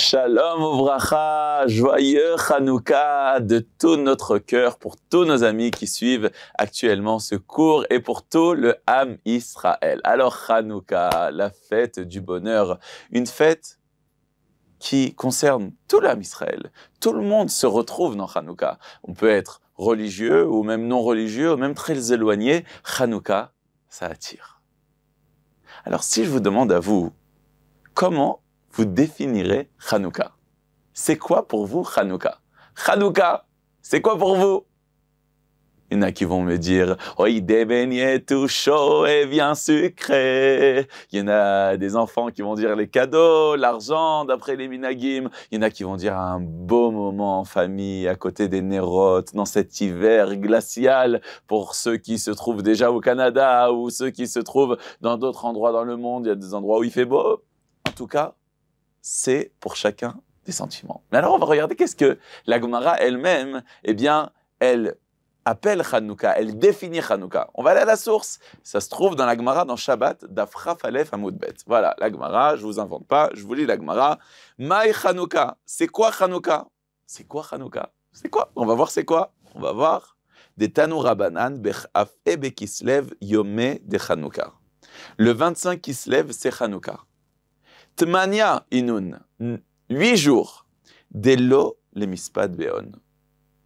Shalom Ouvracha, joyeux Hanouka de tout notre cœur pour tous nos amis qui suivent actuellement ce cours et pour tout le âme Israël. Alors Hanouka, la fête du bonheur, une fête qui concerne tout l'âme Israël. Tout le monde se retrouve dans Hanouka. On peut être religieux ou même non religieux, même très éloigné. Hanouka, ça attire. Alors si je vous demande à vous, comment vous définirez Hanouka. C'est quoi pour vous Hanouka Hanouka, c'est quoi pour vous il y en a qui vont me dire, oh, des beignets tout chaud et bien sucré. Il y en a des enfants qui vont dire les cadeaux, l'argent d'après les minagim. Il y en a qui vont dire un beau moment en famille à côté des nérotes dans cet hiver glacial pour ceux qui se trouvent déjà au Canada ou ceux qui se trouvent dans d'autres endroits dans le monde. Il y a des endroits où il fait beau. En tout cas, c'est pour chacun des sentiments. Mais alors, on va regarder qu'est-ce que la Gemara elle-même, eh bien, elle appelle Hanouka, elle définit Hanouka. On va aller à la source. Ça se trouve dans la Gemara, dans Shabbat, d'Afraf Aleph Amoudbet. Voilà, la Gemara, je vous invente pas, je vous lis la Gemara. Maï Hanouka, c'est quoi Hanouka C'est quoi Hanouka C'est quoi On va voir c'est quoi On va voir. Des Tanu qui Bechaf et Yomé de Hanouka. Le 25 Kislev, c'est Hanouka. Tmania inun. Hmm. Huit jours. Delo le mispad beon.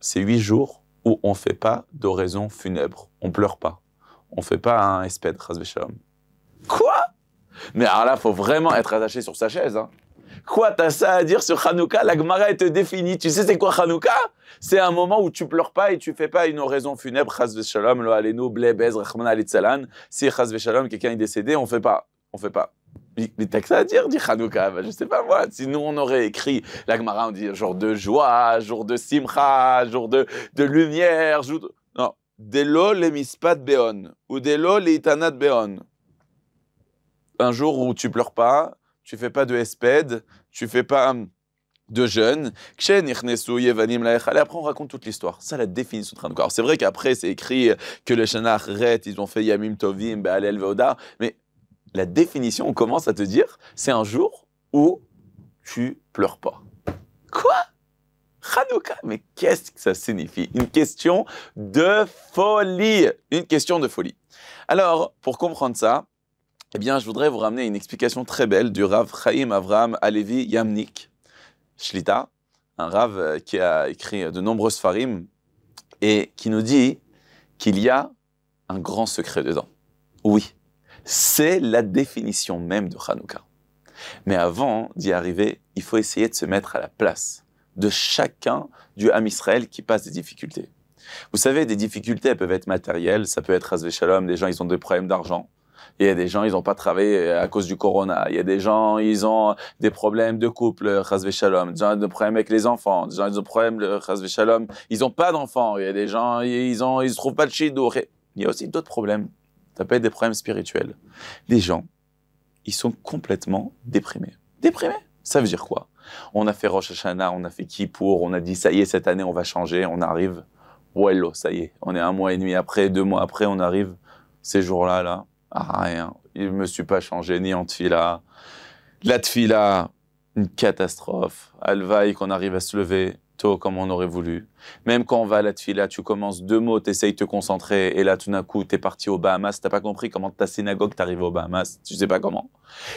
C'est huit jours où on ne fait pas d'oraison funèbre. On pleure pas. On ne fait pas un espède, Quoi Mais alors là, faut vraiment être attaché sur sa chaise. Hein. Quoi, t'as ça à dire sur Hanouka La Gemara, est définie. Tu sais, c'est quoi Hanouka C'est un moment où tu pleures pas et tu fais pas une oraison funèbre, Chaz veshalom Lo bez Alitzalan. Si Chaz Shalom, quelqu'un est décédé, on fait pas. On fait pas les textes à dire, dit Hanouka. Bah, je sais pas moi. Si nous, on aurait écrit la on dit jour de joie, jour de simcha, jour de, de lumière, jour Non. Delo le beon. Ou delo le itanat beon. Un jour où tu pleures pas, tu fais pas de espède, tu fais pas hum, de jeunes. Après, on raconte toute l'histoire. Ça, la train de quoi. C'est vrai qu'après, c'est écrit que les Shanach ils ont fait Yamim Tovim, Baalel Veoda, mais la définition, on commence à te dire, c'est un jour où tu pleures pas. Quoi Hanouka, mais qu'est-ce que ça signifie Une question de folie. Une question de folie. Alors, pour comprendre ça, eh bien, je voudrais vous ramener une explication très belle du Rav Chaim Avraham Alevi Yamnik, Shlita, un Rav euh, qui a écrit de nombreuses farim et qui nous dit qu'il y a un grand secret dedans. Oui, c'est la définition même de Hanouka. Mais avant d'y arriver, il faut essayer de se mettre à la place de chacun du Ham Israël qui passe des difficultés. Vous savez, des difficultés, peuvent être matérielles, ça peut être Shalom, des gens, ils ont des problèmes d'argent. Il y a des gens, ils n'ont pas travaillé euh, à cause du corona. Il y a des gens, ils ont des problèmes de couple, Chazve Shalom. Des gens, ont des problèmes avec les enfants. Des gens, ils ont des problèmes, Chazve Shalom. Ils n'ont pas d'enfants. Il y a des gens, ils ne ils trouvent pas de chidour. Il y a aussi d'autres problèmes ça peut être des problèmes spirituels. Des gens, ils sont complètement déprimés. Déprimés Ça veut dire quoi On a fait Rosh Hashanah, on a fait Kippour, on a dit ça y est, cette année on va changer, on arrive. Wello, ça y est, on est un mois et demi après, deux mois après, on arrive. Ces jours-là, là, à ah, rien. Je ne me suis pas changé, ni en tfila. La tfila, une catastrophe. Alvaï qu'on arrive à se lever tôt comme on aurait voulu. Même quand on va à la tefila, tu commences deux mots, tu essayes de te concentrer, et là, tout d'un coup, tu es parti aux Bahamas, t'as pas compris comment ta synagogue t'arrive aux Bahamas, tu sais pas comment.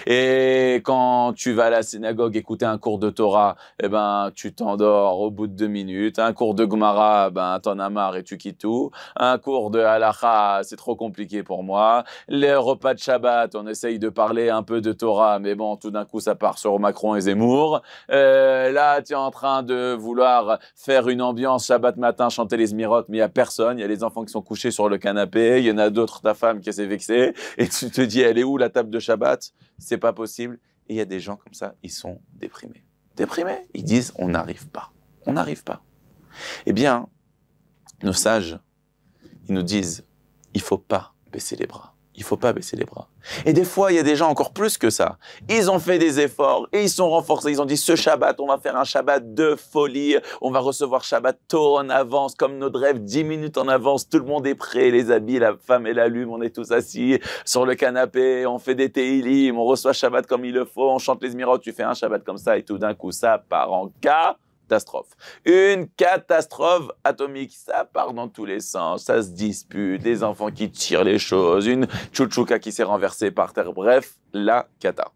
Et quand tu vas à la synagogue écouter un cours de Torah, eh ben, tu t'endors au bout de deux minutes. Un cours de Gomara, ben, t'en as marre et tu quittes tout. Un cours de Halacha, c'est trop compliqué pour moi. Les repas de Shabbat, on essaye de parler un peu de Torah, mais bon, tout d'un coup, ça part sur Macron et Zemmour. Euh, là, tu es en train de vouloir faire une ambiance Shabbat matin, chanter les mirotes, mais il n'y a personne. Il y a les enfants qui sont couchés sur le canapé. Il y en a d'autres, ta femme qui s'est vexée. Et tu te dis, elle est où la table de Shabbat C'est pas possible. Et il y a des gens comme ça, ils sont déprimés. Déprimés Ils disent, on n'arrive pas. On n'arrive pas. Eh bien, nos sages, ils nous disent, il faut pas baisser les bras il faut pas baisser les bras. Et des fois, il y a des gens encore plus que ça. Ils ont fait des efforts et ils sont renforcés. Ils ont dit ce Shabbat, on va faire un Shabbat de folie. On va recevoir Shabbat tôt en avance, comme nos rêves, dix minutes en avance. Tout le monde est prêt, les habits, la femme et l'allume. On est tous assis sur le canapé, on fait des télim, on reçoit Shabbat comme il le faut, on chante les miroirs. Tu fais un Shabbat comme ça et tout d'un coup, ça part en cas catastrophe. Une catastrophe atomique, ça part dans tous les sens, ça se dispute, des enfants qui tirent les choses, une chouchouka qui s'est renversée par terre, bref, la cata.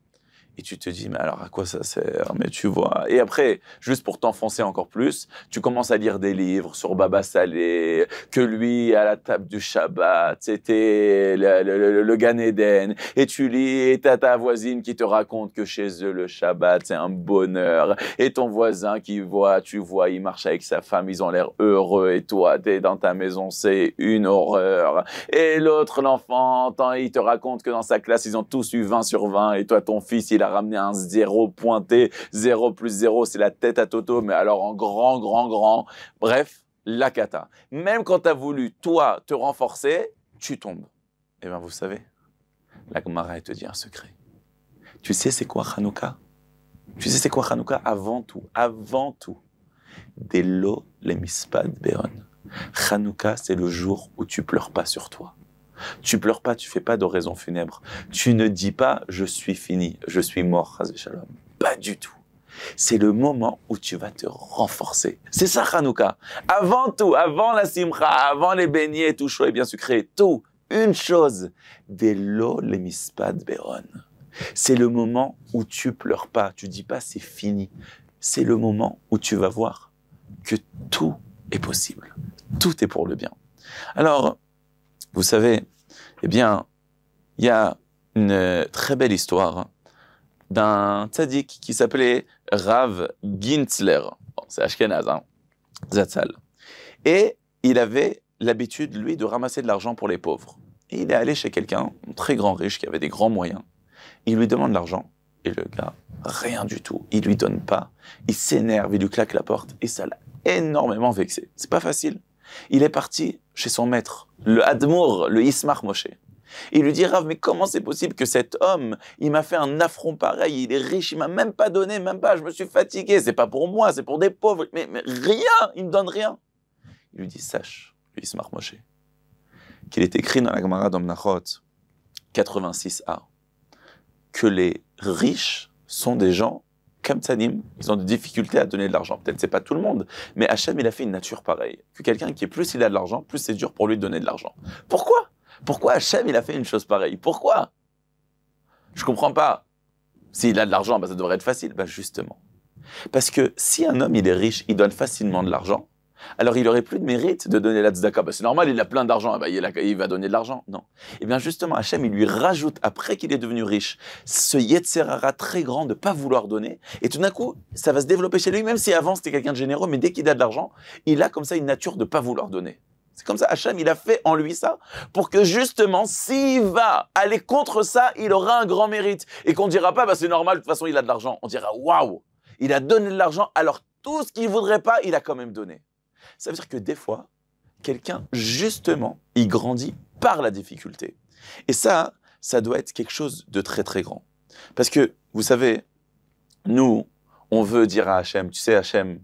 Et tu te dis, mais alors à quoi ça sert Mais tu vois. Et après, juste pour t'enfoncer encore plus, tu commences à lire des livres sur Baba Salé, que lui, à la table du Shabbat, c'était le, Gan Eden. Et tu lis, et t'as ta voisine qui te raconte que chez eux, le Shabbat, c'est un bonheur. Et ton voisin qui voit, tu vois, il marche avec sa femme, ils ont l'air heureux. Et toi, t'es dans ta maison, c'est une horreur. Et l'autre, l'enfant, il te raconte que dans sa classe, ils ont tous eu 20 sur 20. Et toi, ton fils, il il a ramené un zéro pointé, zéro plus zéro, c'est la tête à Toto, mais alors en grand, grand, grand. Bref, la cata. Même quand tu as voulu, toi, te renforcer, tu tombes. Eh bien, vous savez, la gomara te dit un secret. Tu sais, c'est quoi Hanouka Tu sais, c'est quoi Hanouka Avant tout, avant tout, des lots, mispad, Béron. Hanouka, c'est le jour où tu pleures pas sur toi. Tu pleures pas, tu fais pas d'oraison funèbre. Tu ne dis pas je suis fini, je suis mort, Pas du tout. C'est le moment où tu vas te renforcer. C'est ça Hanouka. Avant tout, avant la simcha, avant les beignets tout chaud et bien sucré, tout, une chose, des C'est le moment où tu pleures pas, tu dis pas c'est fini. C'est le moment où tu vas voir que tout est possible. Tout est pour le bien. Alors, vous savez, eh bien, il y a une très belle histoire hein, d'un tzaddik qui s'appelait Rav Gintzler. c'est Ashkenaz, hein? Zatzal. Et il avait l'habitude, lui, de ramasser de l'argent pour les pauvres. Et il est allé chez quelqu'un, un très grand riche qui avait des grands moyens. Il lui demande l'argent. Et le gars, rien du tout. Il lui donne pas. Il s'énerve, il lui claque la porte. Et ça l'a énormément vexé. C'est pas facile. Il est parti chez son maître, le Admour, le Ismar Moshe. Il lui dit, Rav, mais comment c'est possible que cet homme, il m'a fait un affront pareil, il est riche, il m'a même pas donné, même pas, je me suis fatigué, c'est pas pour moi, c'est pour des pauvres, mais, rien, il me donne rien. Il lui dit, sache, le Ismar Moshe, qu'il est écrit dans la Gemara d'Omnachot 86a, que les riches sont des gens Kamtsanim, ils ont des difficultés à donner de l'argent. Peut-être c'est pas tout le monde, mais Hachem, il a fait une nature pareille. Que quelqu'un qui, est plus il a de l'argent, plus c'est dur pour lui de donner de l'argent. Pourquoi Pourquoi Hachem, il a fait une chose pareille Pourquoi Je ne comprends pas. S'il a de l'argent, bah, ça devrait être facile. Bah, justement. Parce que si un homme, il est riche, il donne facilement de l'argent, alors il aurait plus de mérite de donner la parce bah, c'est normal, il a plein d'argent, bah, il, va donner de l'argent. Non. Et eh bien justement, Hachem, il lui rajoute, après qu'il est devenu riche, ce yetzerara très grand de ne pas vouloir donner. Et tout d'un coup, ça va se développer chez lui, même si avant c'était quelqu'un de généreux, mais dès qu'il a de l'argent, il a comme ça une nature de ne pas vouloir donner. C'est comme ça, Hachem, il a fait en lui ça pour que justement, s'il va aller contre ça, il aura un grand mérite. Et qu'on ne dira pas, bah, c'est normal, de toute façon, il a de l'argent. On dira, waouh, il a donné de l'argent, alors tout ce qu'il voudrait pas, il a quand même donné. Ça veut dire que des fois, quelqu'un, justement, il grandit par la difficulté. Et ça, ça doit être quelque chose de très très grand. Parce que, vous savez, nous, on veut dire à Hachem, tu sais Hachem,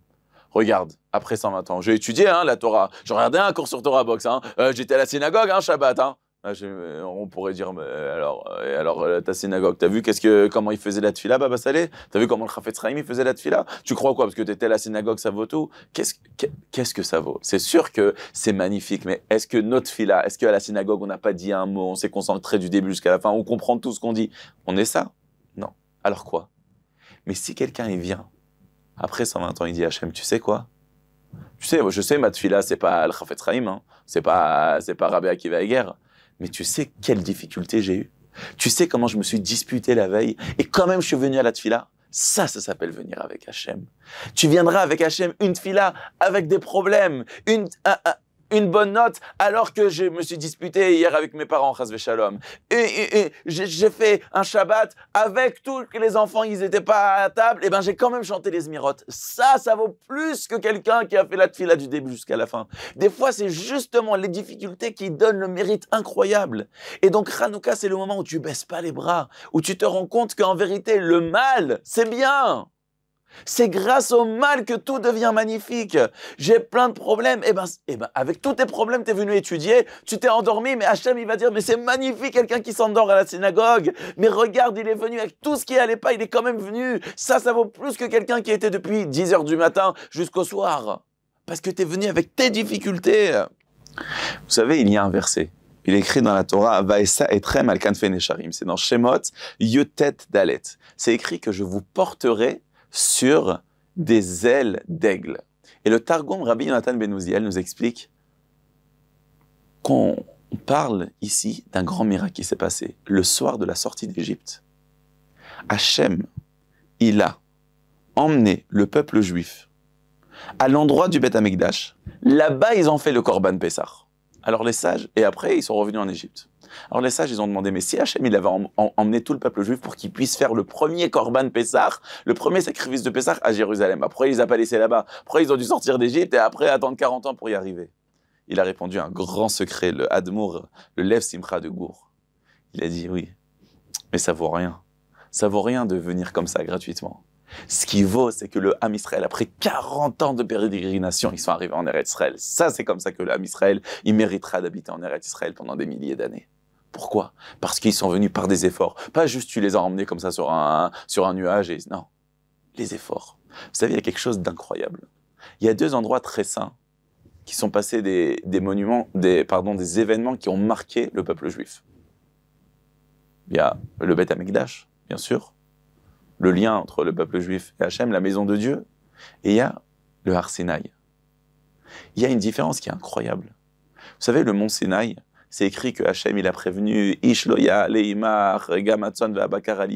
regarde, après 120 ans, j'ai étudié hein, la Torah, j'ai regardé un cours sur Torah Box, hein. euh, j'étais à la synagogue, hein, Shabbat, hein. Ah, euh, on pourrait dire, euh, alors, euh, alors ta synagogue, t'as vu qu'est-ce que, comment il faisait la tfila, Baba Salé T'as vu comment le Khafet il faisait la tfila Tu crois quoi Parce que t'étais à la synagogue, ça vaut tout Qu'est-ce quest que ça vaut C'est sûr que c'est magnifique, mais est-ce que notre tfila, est-ce qu'à la synagogue, on n'a pas dit un mot, on s'est concentré du début jusqu'à la fin, on comprend tout ce qu'on dit On est ça Non. Alors quoi Mais si quelqu'un, il vient, après 120 ans, il dit, Hachem, tu sais quoi tu sais, je sais, ma tfila, c'est pas le Khafet Rahim, hein. c'est pas, c'est pas Rabbi Akiva guerre mais tu sais quelle difficulté j'ai eue. Tu sais comment je me suis disputé la veille et quand même je suis venu à la fila. Ça, ça s'appelle venir avec Hachem. Tu viendras avec Hachem une fila avec des problèmes, une, une bonne note alors que je me suis disputé hier avec mes parents, Chazve Shalom. Et, j'ai fait un Shabbat avec tous les enfants, ils n'étaient pas à table, et ben j'ai quand même chanté les zmirot. Ça, ça vaut plus que quelqu'un qui a fait la tfila du début jusqu'à la fin. Des fois, c'est justement les difficultés qui donnent le mérite incroyable. Et donc, Hanouka, c'est le moment où tu baisses pas les bras, où tu te rends compte qu'en vérité, le mal, c'est bien. C'est grâce au mal que tout devient magnifique. J'ai plein de problèmes. eh ben, eh ben, avec tous tes problèmes, tu es venu étudier, tu t'es endormi, mais Hachem, il va dire, mais c'est magnifique, quelqu'un qui s'endort à la synagogue. Mais regarde, il est venu avec tout ce qui allait pas, il est quand même venu. Ça, ça vaut plus que quelqu'un qui était depuis 10 heures du matin jusqu'au soir. Parce que tu es venu avec tes difficultés. Vous savez, il y a un verset. Il est écrit dans la Torah, Vaessa C'est dans Shemot, Yutet Dalet. C'est écrit que je vous porterai sur des ailes d'aigle. Et le Targum Rabbi Yonatan Benouziel nous explique qu'on parle ici d'un grand miracle qui s'est passé le soir de la sortie d'Égypte. Hachem, il a emmené le peuple juif à l'endroit du Beth Amikdash. Là-bas, ils ont fait le Korban Pessah. Alors les sages, et après, ils sont revenus en Égypte. Alors les sages, ils ont demandé, mais si Hachem, il avait emmené tout le peuple juif pour qu'il puisse faire le premier Corban Pessar, le premier sacrifice de Pessar à Jérusalem. Après, il les a pas laissés là-bas. Après, ils ont dû sortir d'Égypte et après attendre 40 ans pour y arriver. Il a répondu un grand secret, le Admour, le Lev Simcha de Gour. Il a dit, oui, mais ça vaut rien. Ça vaut rien de venir comme ça gratuitement. Ce qui vaut, c'est que le Ham Israël, après 40 ans de pérégrination, ils sont arrivés en Eretz Israël. Ça, c'est comme ça que le Ham Israël, il méritera d'habiter en Eretz Israël pendant des milliers d'années. Pourquoi Parce qu'ils sont venus par des efforts. Pas juste tu les as emmenés comme ça sur un, sur un nuage et non, les efforts. Vous savez, il y a quelque chose d'incroyable. Il y a deux endroits très saints qui sont passés des, monuments, des, pardon, des événements qui ont marqué le peuple juif. Il y a le Beth Amikdash, bien sûr, le lien entre le peuple juif et Hachem, la maison de Dieu, et il y a le Har Sinaï. Il y a une différence qui est incroyable. Vous savez, le mont Sinaï, c'est écrit que Hachem, il a prévenu Ishloya, Leimar, Gamatson, Vabakar, El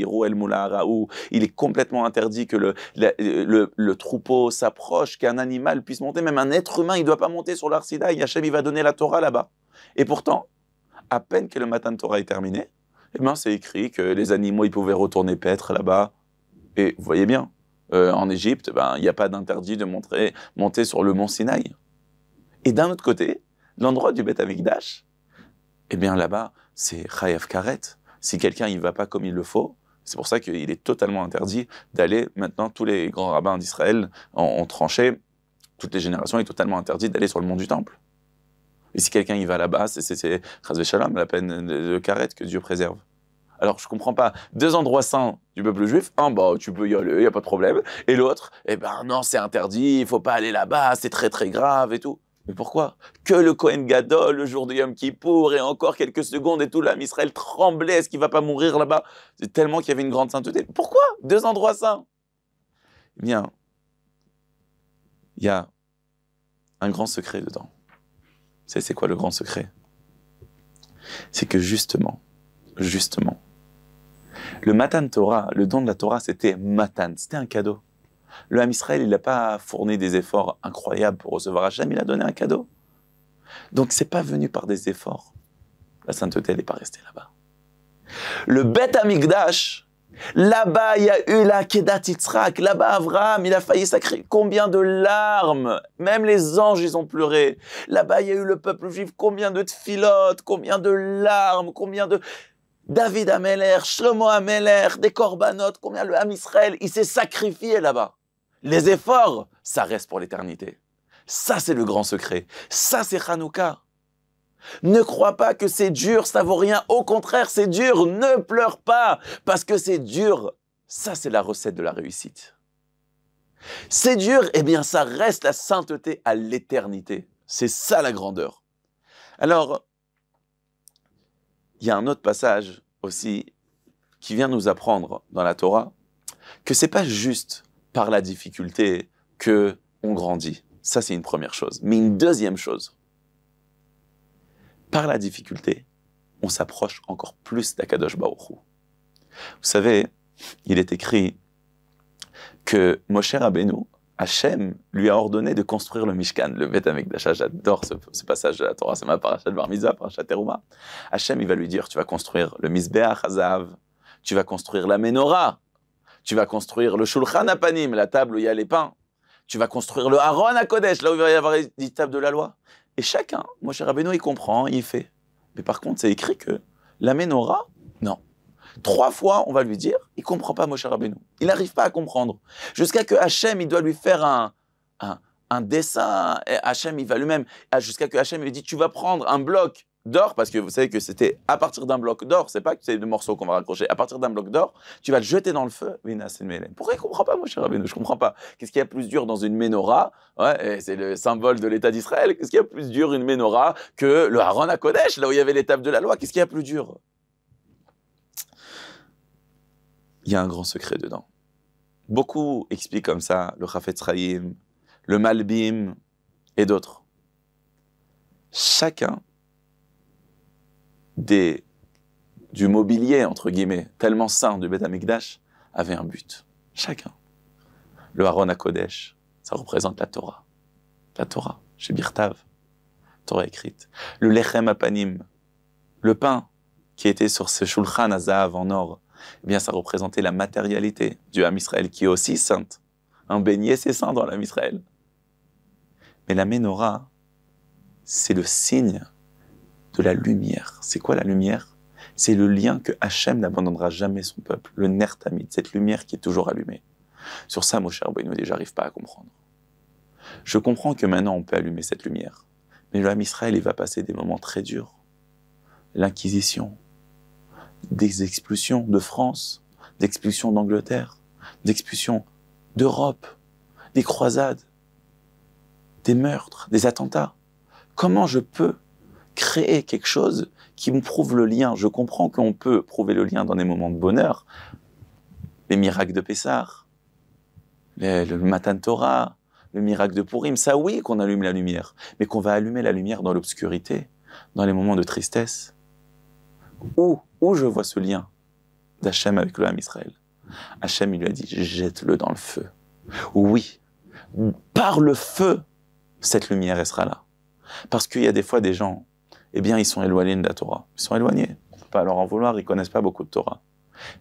Il est complètement interdit que le, troupeau s'approche, qu'un animal puisse monter, même un être humain, il ne doit pas monter sur l'Arsida, Hachem, il va donner la Torah là-bas. Et pourtant, à peine que le matin de Torah est terminé, eh ben, c'est écrit que les animaux, ils pouvaient retourner paître là-bas. Et vous voyez bien, euh, en Égypte, ben, il n'y a pas d'interdit de monter, monter sur le mont Sinaï. Et d'un autre côté, l'endroit du Beth Amikdash, eh bien là-bas, c'est chayef Karet. Si quelqu'un n'y va pas comme il le faut, c'est pour ça qu'il est totalement interdit d'aller maintenant, tous les grands rabbins d'Israël ont, tranché, toutes les générations, est totalement interdit d'aller sur le mont du Temple. Et si quelqu'un y va là-bas, c'est Shalom, la peine de, Karet que Dieu préserve. Alors, je ne comprends pas. Deux endroits saints du peuple juif, un, bah, tu peux y aller, il n'y a pas de problème. Et l'autre, eh ben non, c'est interdit, il faut pas aller là-bas, c'est très très grave et tout pourquoi Que le Kohen Gadol, le jour de Yom Kippour, et encore quelques secondes, et tout l'âme Israël tremblait, est-ce qu'il va pas mourir là-bas C'est tellement qu'il y avait une grande sainteté. Pourquoi Deux endroits saints Eh bien, il y a un grand secret dedans. Vous c'est quoi le grand secret C'est que justement, justement, le Matan Torah, le don de la Torah, c'était Matan, c'était un cadeau. Le Ham Israël, il n'a pas fourni des efforts incroyables pour recevoir Hachem, il a donné un cadeau. Donc c'est pas venu par des efforts. La sainteté, elle n'est pas restée là-bas. Le bête Amigdash, là-bas, il y a eu la Kedat Yitzhak, là-bas, Avraham, il a failli sacrer combien de larmes, même les anges, ils ont pleuré. Là-bas, il y a eu le peuple juif, combien de tfilotes, combien de larmes, combien de... David Ameler, Shlomo Ameler, des corbanotes, combien le Ham Israël, il s'est sacrifié là-bas les efforts, ça reste pour l'éternité. Ça, c'est le grand secret. Ça, c'est Hanouka. Ne crois pas que c'est dur, ça vaut rien. Au contraire, c'est dur. Ne pleure pas parce que c'est dur. Ça, c'est la recette de la réussite. C'est dur, et eh bien, ça reste la sainteté à l'éternité. C'est ça la grandeur. Alors, il y a un autre passage aussi qui vient nous apprendre dans la Torah que c'est pas juste par la difficulté que on grandit. Ça, c'est une première chose. Mais une deuxième chose, par la difficulté, on s'approche encore plus d'Akadosh Baruch Vous savez, il est écrit que Moshe Rabbeinu, Hachem lui a ordonné de construire le Mishkan, le Beth Amikdasha. Ah, j'adore ce, passage de la Torah, c'est ma parachat Barmiza, parachat Teruma. Hachem, il va lui dire, tu vas construire le Mizbeach Hazav, tu vas construire la Menorah, tu vas construire le Shulchan Panim, la table où il y a les pains. Tu vas construire le Haron à Kodesh, là où il va y avoir les tables de la loi. Et chacun, moi, cher il comprend, il fait. Mais par contre, c'est écrit que la menorah, non. Trois fois, on va lui dire, il comprend pas Moshe Rabbeinu. Il n'arrive pas à comprendre. Jusqu'à que Hachem, il doit lui faire un, un, dessin. Hachem, il va lui-même, jusqu'à que Hachem lui dit, tu vas prendre un bloc d'or, parce que vous savez que c'était à partir d'un bloc d'or, c'est pas que c'est le morceau qu'on va raccrocher, à partir d'un bloc d'or, tu vas le jeter dans le feu, Pourquoi il comprend pas, mon cher Rabbeinu Je comprends pas. Qu'est-ce qu'il y a plus dur dans une menorah C'est le symbole de l'État d'Israël. Qu'est-ce qu'il y a plus dur une menorah que le Haran à Kodesh, là où il y avait l'étape de la loi Qu'est-ce qu'il y a plus dur Il y a un grand secret dedans. Beaucoup expliquent comme ça le Rafet le Malbim et d'autres. Chacun des, du mobilier, entre guillemets, tellement saint du Beth Amikdash, avait un but. Chacun. Le Haron à Kodesh, ça représente la Torah. La Torah, chez Birtav, Torah écrite. Le Lechem à Panim, le pain qui était sur ce Shulchan Azav en or, eh bien, ça représentait la matérialité du Ham Israël qui est aussi sainte. Un beignet, c'est saint dans l'Ham Israël. Mais la menorah, c'est le signe de la lumière. C'est quoi la lumière C'est le lien que Hachem n'abandonnera jamais son peuple, le nerf tamid, cette lumière qui est toujours allumée. Sur ça, cher cher je j'arrive pas à comprendre. Je comprends que maintenant on peut allumer cette lumière, mais l'homme Israël, il va passer des moments très durs. L'inquisition, des expulsions de France, d'expulsions d'Angleterre, d'expulsions d'Europe, des croisades, des meurtres, des attentats. Comment je peux créer quelque chose qui me prouve le lien. Je comprends qu'on peut prouver le lien dans des moments de bonheur. Les miracles de Pessar, le, le matin de Torah, le miracle de Purim, ça oui qu'on allume la lumière, mais qu'on va allumer la lumière dans l'obscurité, dans les moments de tristesse. Où, où je vois ce lien d'Hachem avec le Ham Israël Hachem, il lui a dit, jette-le dans le feu. Oui, par le feu, cette lumière, elle sera là. Parce qu'il y a des fois des gens, eh bien, ils sont éloignés de la Torah. Ils sont éloignés. On ne pas leur en vouloir, ils connaissent pas beaucoup de Torah.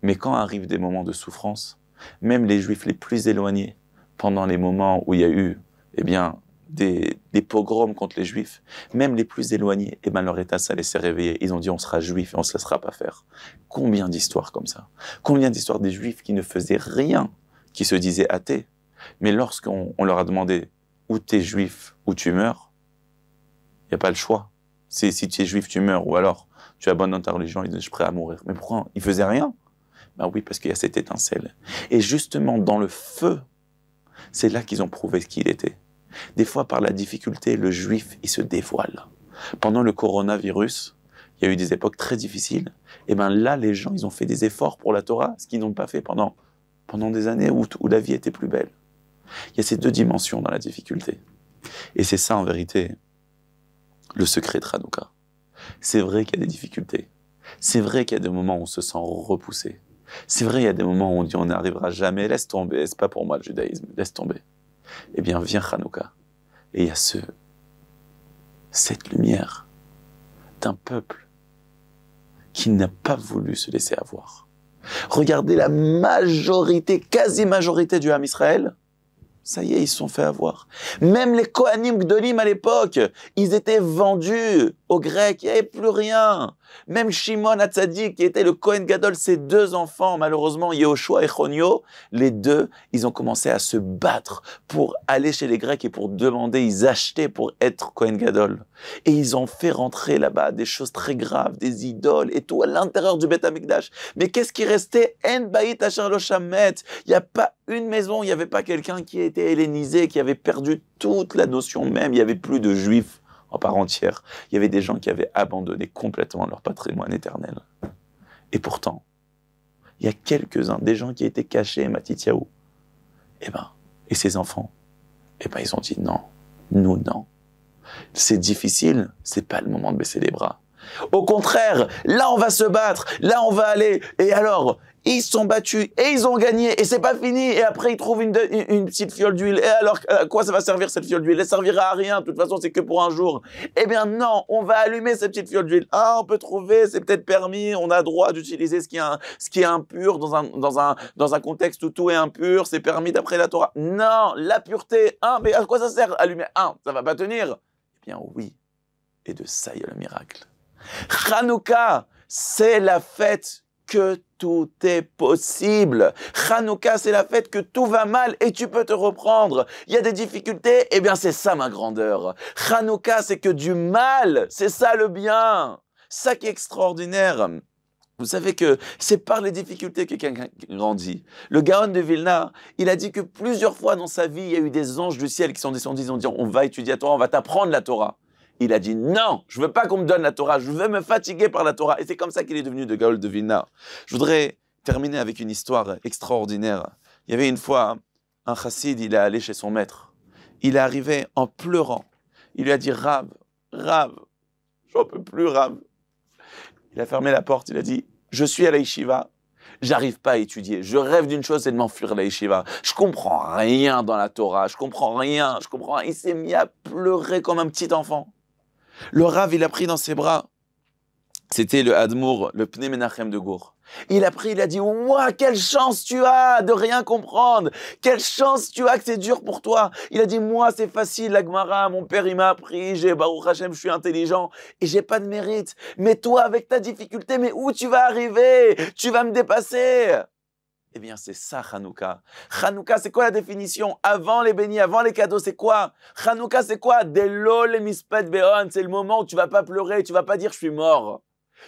Mais quand arrivent des moments de souffrance, même les juifs les plus éloignés, pendant les moments où il y a eu, eh bien, des, pogroms contre les juifs, même les plus éloignés, eh bien, leur état, ça les s'est Ils ont dit, on sera juif et on se laissera pas faire. Combien d'histoires comme ça? Combien d'histoires des juifs qui ne faisaient rien, qui se disaient athées? Mais lorsqu'on leur a demandé, ou t'es juif, ou tu meurs, il n'y a pas le choix si tu es juif, tu meurs, ou alors tu abandonnes ta religion, il je suis prêt à mourir. Mais pourquoi Il faisait rien. Ben oui, parce qu'il y a cette étincelle. Et justement, dans le feu, c'est là qu'ils ont prouvé ce qu'il était. Des fois, par la difficulté, le juif, il se dévoile. Pendant le coronavirus, il y a eu des époques très difficiles. Et bien là, les gens, ils ont fait des efforts pour la Torah, ce qu'ils n'ont pas fait pendant, pendant des années où, où la vie était plus belle. Il y a ces deux dimensions dans la difficulté. Et c'est ça, en vérité, le secret de Hanouka. C'est vrai qu'il y a des difficultés. C'est vrai qu'il y a des moments où on se sent repoussé. C'est vrai, qu'il y a des moments où on dit on n'arrivera jamais, laisse tomber, c'est pas pour moi le judaïsme, laisse tomber. Eh bien, vient Hanouka. Et il y a ce, cette lumière d'un peuple qui n'a pas voulu se laisser avoir. Regardez la majorité, quasi majorité du Ham Israël ça y est, ils se sont fait avoir. Même les Kohanim Gdolim à l'époque, ils étaient vendus aux Grecs, il n'y avait plus rien. Même Shimon Atzadi, qui était le Kohen Gadol, ses deux enfants, malheureusement, Yehoshua et Chonio, les deux, ils ont commencé à se battre pour aller chez les Grecs et pour demander, ils achetaient pour être Kohen Gadol. Et ils ont fait rentrer là-bas des choses très graves, des idoles et tout à l'intérieur du Beth Amikdash. Mais qu'est-ce qui restait En Ba'it Asher Il n'y a pas une maison, il n'y avait pas quelqu'un qui était hellénisé, qui avait perdu toute la notion même. Il n'y avait plus de juifs en part entière. Il y avait des gens qui avaient abandonné complètement leur patrimoine éternel. Et pourtant, il y a quelques-uns, des gens qui étaient cachés, Matityahu, eh ben, et ses enfants, et eh ben, ils ont dit non, nous non. C'est difficile, c'est pas le moment de baisser les bras. Au contraire, là on va se battre, là on va aller. Et alors, ils sont battus et ils ont gagné et c'est pas fini et après ils trouvent une, petite fiole d'huile et alors à quoi ça va servir cette fiole d'huile elle servira à rien de toute façon c'est que pour un jour eh bien non on va allumer cette petite fiole d'huile ah on peut trouver c'est peut-être permis on a droit d'utiliser ce qui est impur dans un contexte où tout est impur c'est permis d'après la Torah non la pureté hein mais à quoi ça sert allumer un ça va pas tenir eh bien oui et de ça il y a le miracle Hanouka, c'est la fête que tout est possible. Hanouka, c'est la fête que tout va mal et tu peux te reprendre. Il y a des difficultés, et eh bien c'est ça ma grandeur. Hanouka, c'est que du mal, c'est ça le bien. Ça qui est extraordinaire. Vous savez que c'est par les difficultés que quelqu'un grandit. Le Gaon de Vilna, il a dit que plusieurs fois dans sa vie, il y a eu des anges du ciel qui sont descendus, ils ont dit, on va étudier la Torah, on va t'apprendre la Torah il a dit non, je ne veux pas qu'on me donne la Torah, je veux me fatiguer par la Torah. Et c'est comme ça qu'il est devenu de Gaul de Vilna. Je voudrais terminer avec une histoire extraordinaire. Il y avait une fois un chassid, il est allé chez son maître. Il est arrivé en pleurant. Il lui a dit Rab, je j'en peux plus, Rab. Il a fermé la porte, il a dit Je suis à la yeshiva, j'arrive pas à étudier. Je rêve d'une chose, c'est de m'enfuir la yeshiva. Je comprends rien dans la Torah, je comprends rien, je comprends. Il s'est mis à pleurer comme un petit enfant. Le Rav, il a pris dans ses bras. C'était le Admour, le Pne Menachem de Gour. Il a pris, il a dit Moi, quelle chance tu as de rien comprendre Quelle chance tu as que c'est dur pour toi Il a dit Moi, c'est facile, l'Agmara, mon père, il m'a appris, j'ai Baruch Hashem, je suis intelligent et j'ai pas de mérite. Mais toi, avec ta difficulté, mais où tu vas arriver Tu vas me dépasser eh bien, c'est ça Hanouka. Hanouka, c'est quoi la définition Avant les bénis, avant les cadeaux, c'est quoi Hanouka, c'est quoi Delo le mispet c'est le moment où tu vas pas pleurer, tu vas pas dire je suis mort.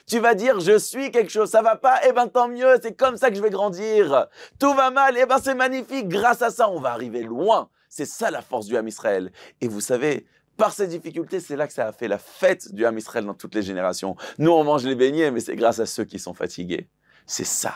Tu vas dire je suis quelque chose, ça va pas Eh ben tant mieux, c'est comme ça que je vais grandir. Tout va mal, eh ben c'est magnifique. Grâce à ça, on va arriver loin. C'est ça la force du Ham Israël. Et vous savez, par ces difficultés, c'est là que ça a fait la fête du Ham Israël dans toutes les générations. Nous, on mange les beignets, mais c'est grâce à ceux qui sont fatigués. C'est ça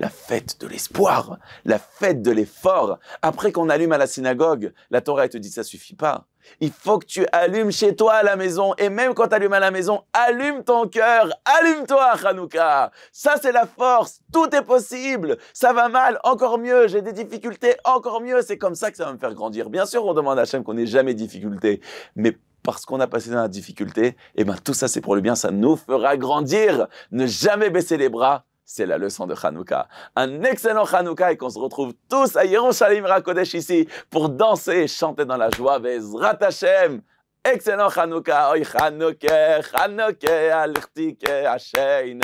la fête de l'espoir, la fête de l'effort. Après qu'on allume à la synagogue, la Torah elle te dit ça suffit pas. Il faut que tu allumes chez toi à la maison et même quand tu allumes à la maison, allume ton cœur, allume-toi Hanouka. Ça c'est la force, tout est possible. Ça va mal, encore mieux, j'ai des difficultés, encore mieux, c'est comme ça que ça va me faire grandir. Bien sûr, on demande à Hachem qu'on n'ait jamais de difficultés, mais parce qu'on a passé dans la difficulté, et eh ben tout ça c'est pour le bien, ça nous fera grandir. Ne jamais baisser les bras, c'est la leçon de Hanouka. Un excellent Hanouka et qu'on se retrouve tous à Yerushalayim Rakodesh ici pour danser et chanter dans la joie. Bezrat Hashem. Excellent Hanouka. Oy Hanouke, Hanouke, Alertike, Hashem.